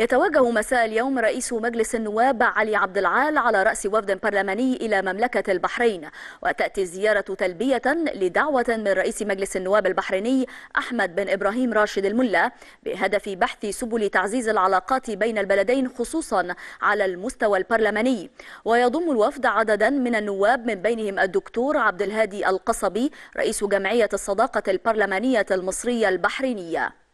يتوجه مساء اليوم رئيس مجلس النواب علي عبد العال على رأس وفد برلماني إلى مملكة البحرين وتأتي الزيارة تلبية لدعوة من رئيس مجلس النواب البحريني أحمد بن إبراهيم راشد الملا بهدف بحث سبل تعزيز العلاقات بين البلدين خصوصا على المستوى البرلماني ويضم الوفد عددا من النواب من بينهم الدكتور عبد الهادي القصبي رئيس جمعية الصداقة البرلمانية المصرية البحرينية